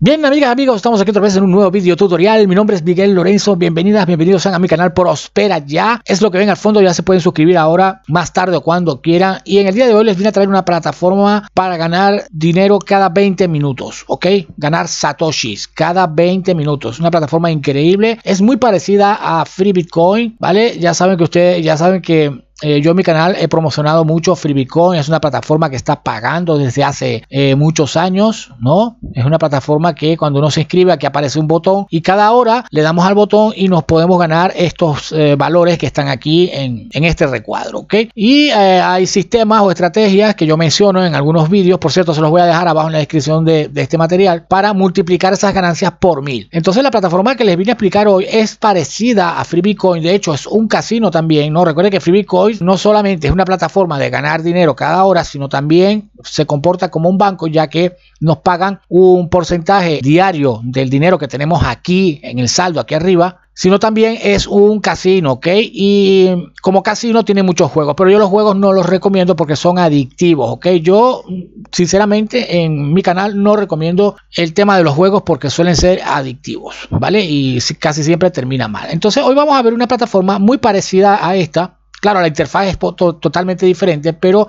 Bien, amigas, amigos, estamos aquí otra vez en un nuevo video tutorial. Mi nombre es Miguel Lorenzo. Bienvenidas, bienvenidos a mi canal Prospera Ya. Es lo que ven al fondo, ya se pueden suscribir ahora, más tarde o cuando quieran. Y en el día de hoy les vine a traer una plataforma para ganar dinero cada 20 minutos, ¿ok? Ganar satoshis cada 20 minutos. Una plataforma increíble. Es muy parecida a Free Bitcoin, ¿vale? Ya saben que ustedes, ya saben que eh, yo en mi canal he promocionado mucho FreeBitcoin, es una plataforma que está pagando desde hace eh, muchos años, ¿no? Es una plataforma que cuando uno se inscribe aquí aparece un botón y cada hora le damos al botón y nos podemos ganar estos eh, valores que están aquí en, este recuadro, ¿ok? Y hay sistemas o estrategias que yo menciono en algunos vídeos, por cierto, se los voy a dejar abajo en la descripción de, este material, para multiplicar esas ganancias por mil. Entonces la plataforma que les vine a explicar hoy es parecida a FreeBitcoin, de hecho es un casino también, ¿no? Recuerden que FreeBitcoin no solamente es una plataforma de ganar dinero cada hora, sino también se comporta como un banco, ya que nos pagan un porcentaje diario del dinero que tenemos aquí en el saldo, aquí arriba, sino también es un casino, ¿ok? Y como casino tiene muchos juegos, pero yo los juegos no los recomiendo porque son adictivos, ¿ok? Yo, sinceramente, en mi canal no recomiendo el tema de los juegos porque suelen ser adictivos, ¿vale? Y casi siempre termina mal. Entonces, hoy vamos a ver una plataforma muy parecida a esta, Claro, la interfaz es totalmente diferente, pero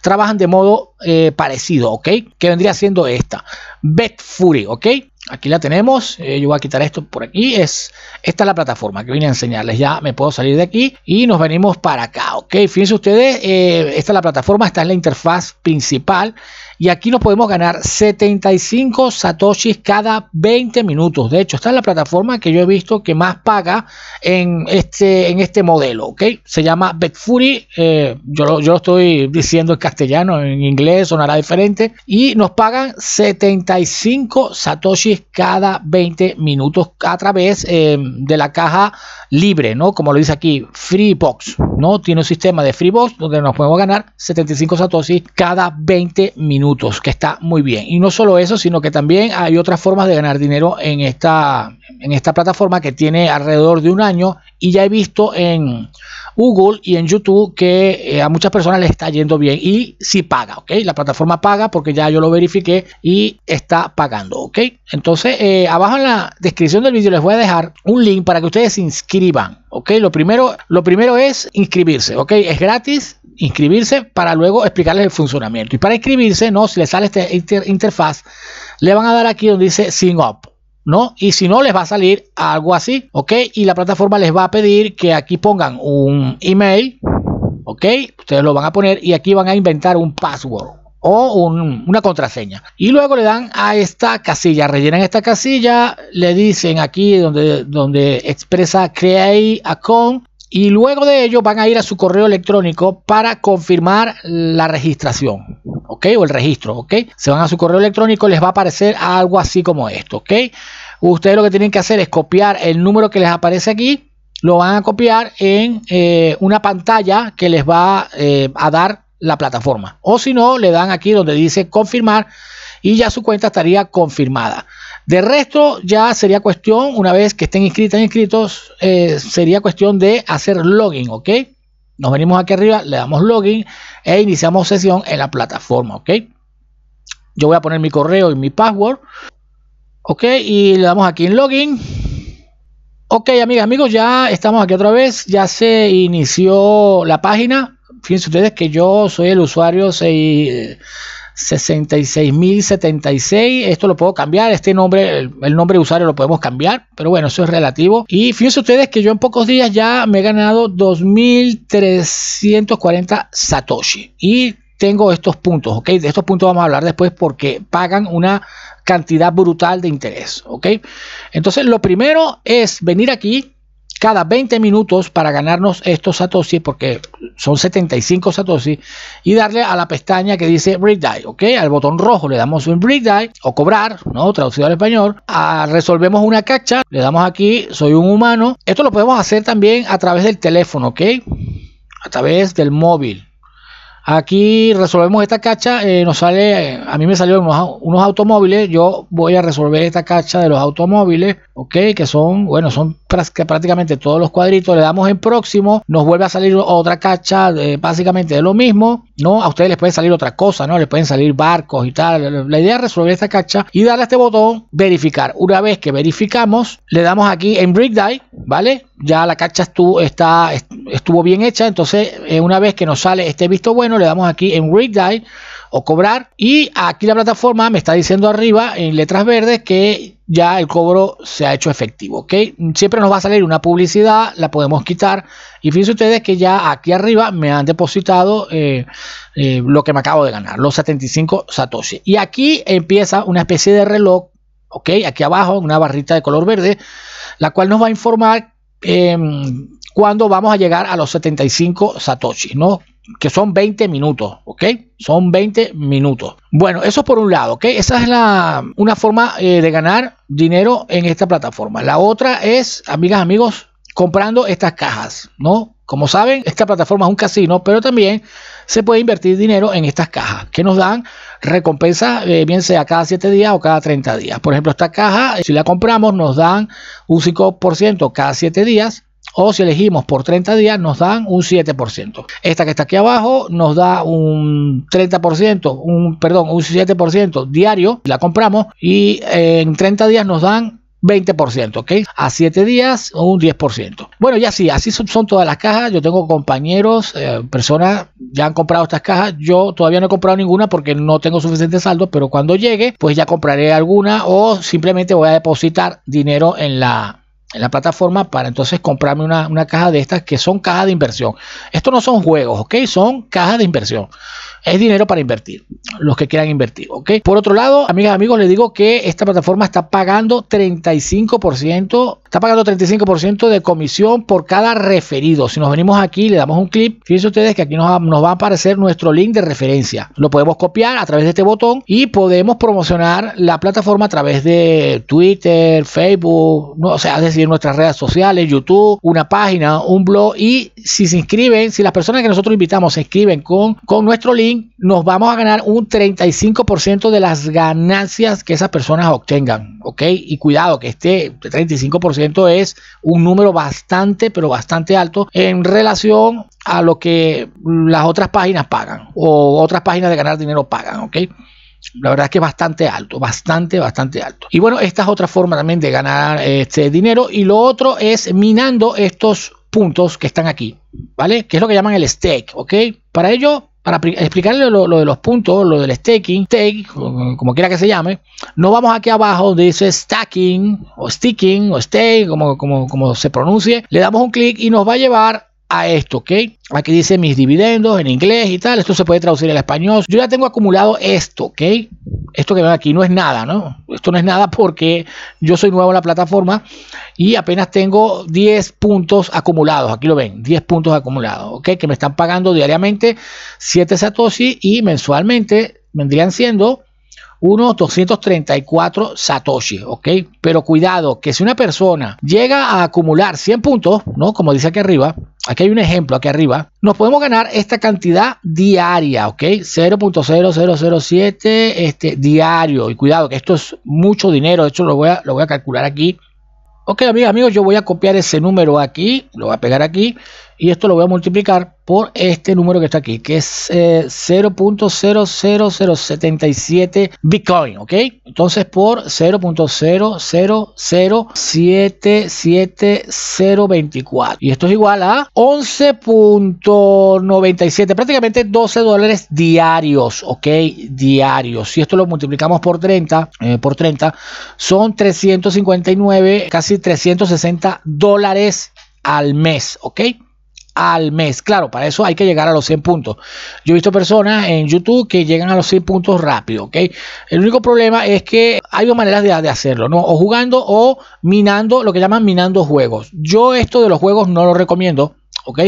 trabajan de modo eh, parecido, ¿ok? Que vendría siendo esta. Betfury, ¿ok? Aquí la tenemos, eh, yo voy a quitar esto por aquí, es esta es la plataforma que vine a enseñarles, ya me puedo salir de aquí y nos venimos para acá, ok, fíjense ustedes, eh, esta es la plataforma, esta es la interfaz principal y aquí nos podemos ganar 75 satoshis cada 20 minutos. De hecho, esta es la plataforma que yo he visto que más paga en este, en este modelo. Se llama Betfury. Eh, yo, lo, yo estoy diciendo en castellano, en inglés sonará diferente. Y nos pagan 75 satoshis cada 20 minutos a través eh, de la caja libre, ¿no? Como lo dice aquí, Freebox. ¿no? Tiene un sistema de Freebox donde nos podemos ganar 75 satoshis cada 20 minutos que está muy bien. Y no solo eso, sino que también hay otras formas de ganar dinero en esta, en esta plataforma que tiene alrededor de un año y ya he visto en Google y en YouTube que eh, a muchas personas le está yendo bien y si paga, ¿ok? La plataforma paga porque ya yo lo verifiqué y está pagando, ¿ok? Entonces, eh, abajo en la descripción del vídeo les voy a dejar un link para que ustedes se inscriban, ¿ok? Lo primero, lo primero es inscribirse, ¿ok? Es gratis, inscribirse para luego explicarles el funcionamiento. Y para inscribirse, no, si les sale esta interfaz, le van a dar aquí donde dice Sign Up. ¿No? Y si no, les va a salir algo así, ¿ok? Y la plataforma les va a pedir que aquí pongan un email, ¿ok? Ustedes lo van a poner y aquí van a inventar un password, o una contraseña. Y luego le dan a esta casilla, rellenan esta casilla, le dicen aquí donde, donde expresa create con y luego de ello van a ir a su correo electrónico para confirmar la registración, ¿ok? O el registro, ¿ok? Se van a su correo electrónico, les va a aparecer algo así como esto, ¿ok? Ustedes lo que tienen que hacer es copiar el número que les aparece aquí, lo van a copiar en eh, una pantalla que les va eh, a dar la plataforma. O si no, le dan aquí donde dice confirmar y ya su cuenta estaría confirmada. De resto, ya sería cuestión, una vez que estén inscritas inscritos, eh, sería cuestión de hacer login, ¿ok? Nos venimos aquí arriba, le damos login e iniciamos sesión en la plataforma, ¿ok? Yo voy a poner mi correo y mi password, ¿ok? Y le damos aquí en login. Ok, amigas, amigos, ya estamos aquí otra vez, ya se inició la página. Fíjense ustedes que yo soy el usuario 6... 66.076. Esto lo puedo cambiar. Este nombre, el, nombre de usuario lo podemos cambiar. Pero bueno, eso es relativo. Y fíjense ustedes que yo en pocos días ya me he ganado 2.340 Satoshi. Y tengo estos puntos, ¿ok? De estos puntos vamos a hablar después porque pagan una cantidad brutal de interés, ¿ok? Entonces lo primero es venir aquí cada 20 minutos para ganarnos estos satoshi, porque son 75 satoshi, y darle a la pestaña que dice Break Die, ¿ok? Al botón rojo le damos un Break Die o cobrar, ¿no? Traducido al español. Ah, resolvemos una cacha, le damos aquí Soy un humano. Esto lo podemos hacer también a través del teléfono, ¿ok? A través del móvil. Aquí resolvemos esta cacha, eh, nos sale, a mí me salieron unos, automóviles, yo voy a resolver esta cacha de los automóviles, ok, que son, bueno, son prácticamente todos los cuadritos, le damos en próximo, nos vuelve a salir otra cacha básicamente de lo mismo, ¿no? A ustedes les puede salir otra cosa, ¿no? Les pueden salir barcos y tal, la idea es resolver esta cacha y darle a este botón verificar. Una vez que verificamos, le damos aquí en Brick Die, ¿vale? ya la cacha estuvo, está, estuvo bien hecha, entonces eh, una vez que nos sale este visto bueno, le damos aquí en die o cobrar y aquí la plataforma me está diciendo arriba en letras verdes que ya el cobro se ha hecho efectivo, okay Siempre nos va a salir una publicidad, la podemos quitar y fíjense ustedes que ya aquí arriba me han depositado eh, eh, lo que me acabo de ganar, los 75 satoshi. Y aquí empieza una especie de reloj, ¿ok? Aquí abajo, una barrita de color verde, la cual nos va a informar Em, cuando vamos a llegar a los 75 satoshi ¿no? Que son 20 minutos, ¿ok? Son 20 minutos. Bueno, eso por un lado, ¿ok? Esa es la, una forma eh, de ganar dinero en esta plataforma. La otra es, amigas, amigos, comprando estas cajas, ¿no? Como saben, esta plataforma es un casino, pero también se puede invertir dinero en estas cajas que nos dan recompensas, eh, bien sea cada 7 días o cada 30 días. Por ejemplo, esta caja, eh, si la compramos, nos dan un 5% cada 7 días. O si elegimos por 30 días, nos dan un 7%. Esta que está aquí abajo nos da un 30%, un, perdón, un 7% diario. La compramos y en 30 días nos dan 20%, ¿ok? A 7 días un 10%. Bueno, ya sí, así son, todas las cajas. Yo tengo compañeros, eh, personas ya han comprado estas cajas. Yo todavía no he comprado ninguna porque no tengo suficiente saldo, pero cuando llegue, pues ya compraré alguna o simplemente voy a depositar dinero en la, en la plataforma para entonces comprarme una, una, caja de estas que son cajas de inversión. Esto no son juegos, ¿ok? Son cajas de inversión es dinero para invertir, los que quieran invertir, ¿ok? Por otro lado, amigas, amigos, les digo que esta plataforma está pagando 35%, está pagando 35% de comisión por cada referido. Si nos venimos aquí, le damos un clip, fíjense ustedes que aquí nos, va a aparecer nuestro link de referencia. Lo podemos copiar a través de este botón y podemos promocionar la plataforma a través de Twitter, Facebook, o sea, es decir, nuestras redes sociales, YouTube, una página, un blog y si se inscriben, si las personas que nosotros invitamos se inscriben con, con nuestro link, nos vamos a ganar un 35% de las ganancias que esas personas obtengan, ¿ok? Y cuidado que este 35% es un número bastante, pero bastante alto en relación a lo que las otras páginas pagan o otras páginas de ganar dinero pagan, ¿ok? La verdad es que es bastante alto, bastante, bastante alto. Y bueno, esta es otra forma también de ganar este dinero. Y lo otro es minando estos puntos que están aquí, ¿vale? Que es lo que llaman el stake, ¿ok? Para ello, para explicarle lo, de los puntos, lo del staking, stake, como quiera que se llame, nos vamos aquí abajo, dice stacking o sticking o stake, como, como, como se pronuncie, le damos un clic y nos va a llevar a esto, ¿ok? Aquí dice mis dividendos en inglés y tal, esto se puede traducir al español. Yo ya tengo acumulado esto, ¿ok? esto que ven aquí no es nada, ¿no? Esto no es nada porque yo soy nuevo en la plataforma y apenas tengo 10 puntos acumulados, aquí lo ven, 10 puntos acumulados, ¿ok? Que me están pagando diariamente 7 satoshi y mensualmente vendrían siendo unos 234 satoshi, ¿ok? Pero cuidado, que si una persona llega a acumular 100 puntos, ¿no? Como dice aquí arriba, aquí hay un ejemplo, aquí arriba, nos podemos ganar esta cantidad diaria, ¿ok? 0.0007 este, diario. Y cuidado, que esto es mucho dinero, de hecho lo voy a, lo voy a calcular aquí. Ok, amigos, amigos, yo voy a copiar ese número aquí, lo voy a pegar aquí y esto lo voy a multiplicar por este número que está aquí, que es 0.00077 eh, Bitcoin, ¿ok? Entonces por 0.00077024. Y esto es igual a 11.97, prácticamente 12 dólares diarios, ¿ok? Diarios. Si esto lo multiplicamos por 30, eh, por 30, son 359, casi 360 dólares al mes, ¿ok? al mes. Claro, para eso hay que llegar a los 100 puntos. Yo he visto personas en YouTube que llegan a los 100 puntos rápido, ¿ok? El único problema es que hay dos maneras de, hacerlo, ¿no? O jugando o minando, lo que llaman minando juegos. Yo esto de los juegos no lo recomiendo, ¿ok?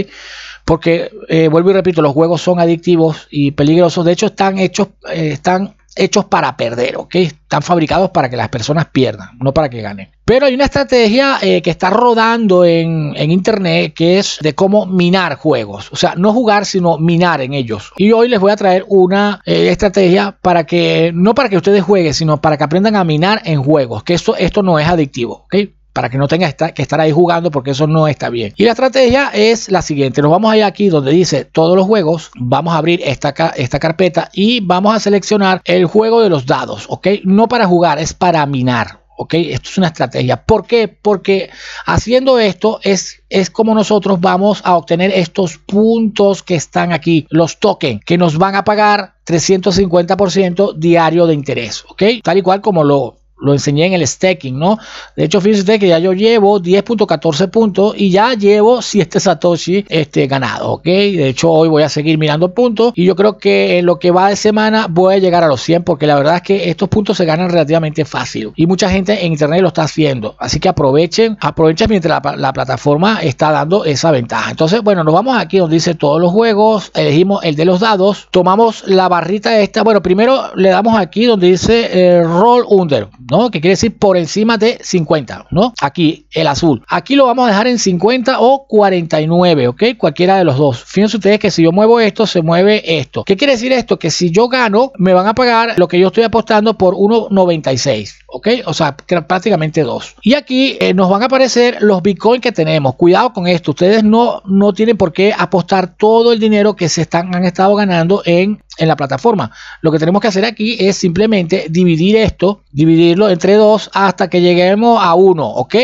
Porque, eh, vuelvo y repito, los juegos son adictivos y peligrosos. De hecho, están hechos, eh, están hechos para perder, ¿ok? Están fabricados para que las personas pierdan, no para que ganen. Pero hay una estrategia eh, que está rodando en, internet que es de cómo minar juegos. O sea, no jugar, sino minar en ellos. Y hoy les voy a traer una eh, estrategia para que, no para que ustedes jueguen, sino para que aprendan a minar en juegos. Que esto, esto no es adictivo, ¿ok? para que no tengas que estar ahí jugando porque eso no está bien. Y la estrategia es la siguiente, nos vamos a aquí donde dice todos los juegos, vamos a abrir esta, esta carpeta y vamos a seleccionar el juego de los dados, ¿ok? No para jugar, es para minar. ¿ok? Esto es una estrategia. ¿Por qué? Porque haciendo esto es, es como nosotros vamos a obtener estos puntos que están aquí, los tokens, que nos van a pagar 350% diario de interés, ¿ok? Tal y cual como lo, lo enseñé en el stacking, ¿no? De hecho, fíjense que ya yo llevo 10.14 puntos y ya llevo si este satoshi este, ganado, ¿ok? De hecho, hoy voy a seguir mirando puntos y yo creo que en lo que va de semana voy a llegar a los 100 porque la verdad es que estos puntos se ganan relativamente fácil y mucha gente en internet lo está haciendo. Así que aprovechen, aprovechen mientras la, plataforma está dando esa ventaja. Entonces, bueno, nos vamos aquí donde dice todos los juegos, elegimos el de los dados, tomamos la barrita esta, bueno, primero le damos aquí donde dice eh, roll under. ¿no? Que quiere decir por encima de 50, ¿no? Aquí el azul. Aquí lo vamos a dejar en 50 o 49, ¿ok? Cualquiera de los dos. Fíjense ustedes que si yo muevo esto, se mueve esto. ¿Qué quiere decir esto? Que si yo gano, me van a pagar lo que yo estoy apostando por 1.96. ¿ok? O sea, prácticamente dos. Y aquí eh, nos van a aparecer los bitcoins que tenemos. Cuidado con esto, ustedes no, no tienen por qué apostar todo el dinero que se están, han estado ganando en, la plataforma. Lo que tenemos que hacer aquí es simplemente dividir esto, dividirlo entre dos hasta que lleguemos a uno, ¿ok?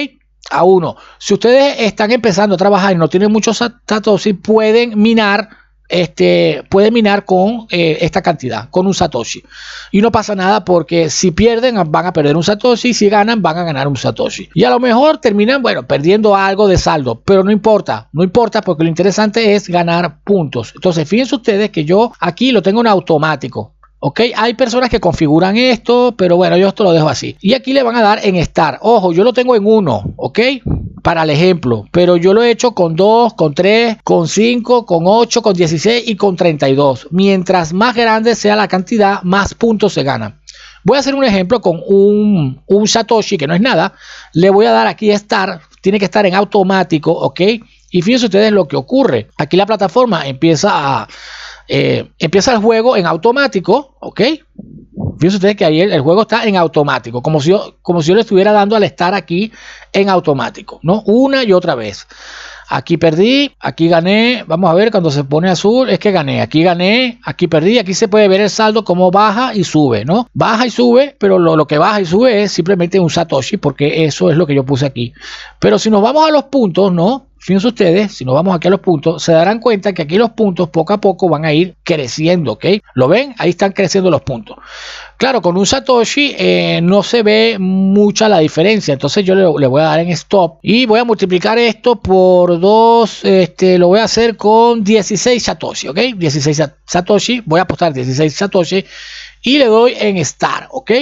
A uno. Si ustedes están empezando a trabajar y no tienen muchos y pueden minar este, puede minar con eh, esta cantidad, con un Satoshi. Y no pasa nada porque si pierden van a perder un Satoshi, y si ganan van a ganar un Satoshi. Y a lo mejor terminan, bueno, perdiendo algo de saldo, pero no importa, no importa porque lo interesante es ganar puntos. Entonces, fíjense ustedes que yo aquí lo tengo en automático. ¿Ok? Hay personas que configuran esto, pero bueno, yo esto lo dejo así. Y aquí le van a dar en estar Ojo, yo lo tengo en uno ¿ok? Para el ejemplo, pero yo lo he hecho con 2, con 3, con 5, con 8, con 16 y con 32. Mientras más grande sea la cantidad, más puntos se gana Voy a hacer un ejemplo con un, Satoshi que no es nada. Le voy a dar aquí estar Tiene que estar en automático, ¿ok? Y fíjense ustedes lo que ocurre. Aquí la plataforma empieza a eh, empieza el juego en automático, ¿ok? Fíjense ustedes que ahí el, juego está en automático, como si, yo, como si le estuviera dando al estar aquí en automático, ¿no? Una y otra vez. Aquí perdí, aquí gané, vamos a ver cuando se pone azul, es que gané, aquí gané, aquí perdí, aquí se puede ver el saldo como baja y sube, ¿no? Baja y sube, pero lo, lo que baja y sube es simplemente un Satoshi, porque eso es lo que yo puse aquí. Pero si nos vamos a los puntos, ¿no? fíjense ustedes, si nos vamos aquí a los puntos, se darán cuenta que aquí los puntos poco a poco van a ir creciendo, ¿ok? ¿Lo ven? Ahí están creciendo los puntos. Claro, con un Satoshi eh, no se ve mucha la diferencia, entonces yo le, voy a dar en stop y voy a multiplicar esto por 2, este, lo voy a hacer con 16 Satoshi, ¿ok? 16 Satoshi, voy a apostar 16 Satoshi y le doy en start, ¿ok?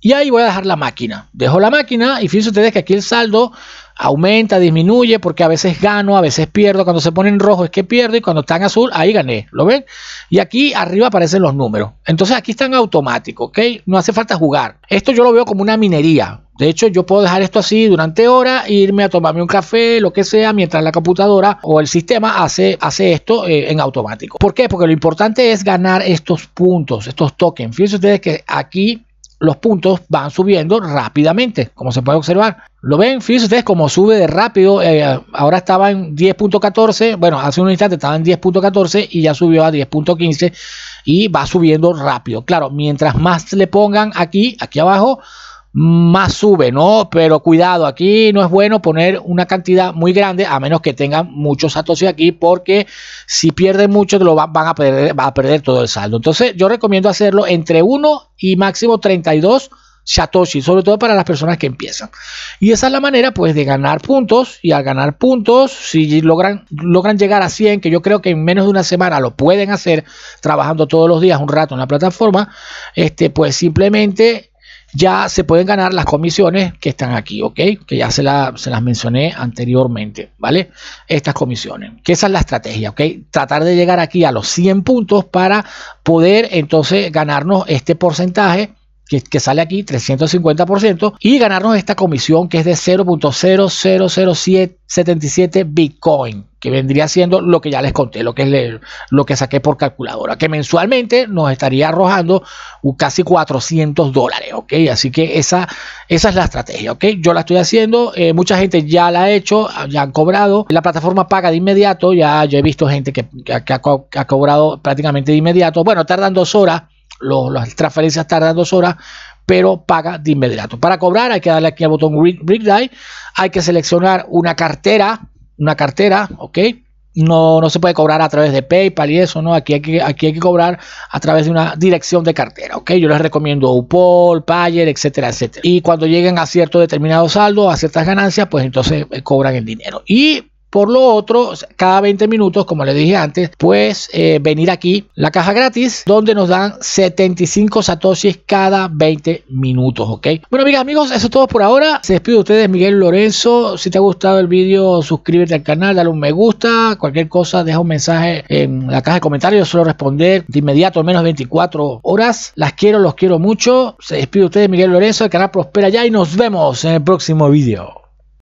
Y ahí voy a dejar la máquina. Dejo la máquina y fíjense ustedes que aquí el saldo aumenta, disminuye, porque a veces gano, a veces pierdo. Cuando se pone en rojo es que pierdo y cuando está en azul, ahí gané. ¿Lo ven? Y aquí arriba aparecen los números. Entonces aquí están automático, ¿ok? No hace falta jugar. Esto yo lo veo como una minería. De hecho, yo puedo dejar esto así durante horas, irme a tomarme un café, lo que sea, mientras la computadora o el sistema hace, hace esto eh, en automático. ¿Por qué? Porque lo importante es ganar estos puntos, estos tokens. Fíjense ustedes que aquí los puntos van subiendo rápidamente, como se puede observar. Lo ven, fíjense ustedes cómo sube de rápido. Eh, ahora estaba en 10.14. Bueno, hace un instante estaba en 10.14 y ya subió a 10.15 y va subiendo rápido. Claro, mientras más le pongan aquí, aquí abajo, más sube, ¿no? Pero cuidado, aquí no es bueno poner una cantidad muy grande a menos que tengan muchos y aquí porque si pierden mucho lo van, a perder, va a perder todo el saldo. Entonces yo recomiendo hacerlo entre 1 y máximo 32 Satoshi, sobre todo para las personas que empiezan. Y esa es la manera pues de ganar puntos y al ganar puntos, si logran, logran llegar a 100, que yo creo que en menos de una semana lo pueden hacer trabajando todos los días un rato en la plataforma, este, pues simplemente ya se pueden ganar las comisiones que están aquí, ¿ok? Que ya se, la, se, las mencioné anteriormente, ¿vale? Estas comisiones, que esa es la estrategia, ¿ok? Tratar de llegar aquí a los 100 puntos para poder entonces ganarnos este porcentaje que, sale aquí 350%, y ganarnos esta comisión que es de 0.00077 Bitcoin, que vendría siendo lo que ya les conté, lo que, es lo que saqué por calculadora, que mensualmente nos estaría arrojando casi 400 dólares, ¿ok? Así que esa, esa es la estrategia, ¿ok? Yo la estoy haciendo, eh, mucha gente ya la ha hecho, ya han cobrado, la plataforma paga de inmediato, ya yo he visto gente que, ha, ha cobrado prácticamente de inmediato, bueno, tardan dos horas las transferencias tardan dos horas, pero paga de inmediato. Para cobrar hay que darle aquí al botón Brick hay que seleccionar una cartera, una cartera, ¿ok? No, no se puede cobrar a través de PayPal y eso, ¿no? Aquí hay, que, aquí hay que cobrar a través de una dirección de cartera, ¿ok? Yo les recomiendo Upol, Payer, etcétera, etcétera. Y cuando lleguen a cierto determinado saldo, a ciertas ganancias, pues entonces eh, cobran el dinero. Y por lo otro, cada 20 minutos, como les dije antes, pues eh, venir aquí, la caja gratis, donde nos dan 75 satoshis cada 20 minutos, ¿ok? Bueno, amigas, amigos, eso es todo por ahora. Se despide de ustedes, Miguel Lorenzo. Si te ha gustado el video, suscríbete al canal, dale un me gusta, cualquier cosa, deja un mensaje en la caja de comentarios, yo suelo responder de inmediato, al menos 24 horas. Las quiero, los quiero mucho. Se despide de ustedes, Miguel Lorenzo, el canal Prospera ya y nos vemos en el próximo video.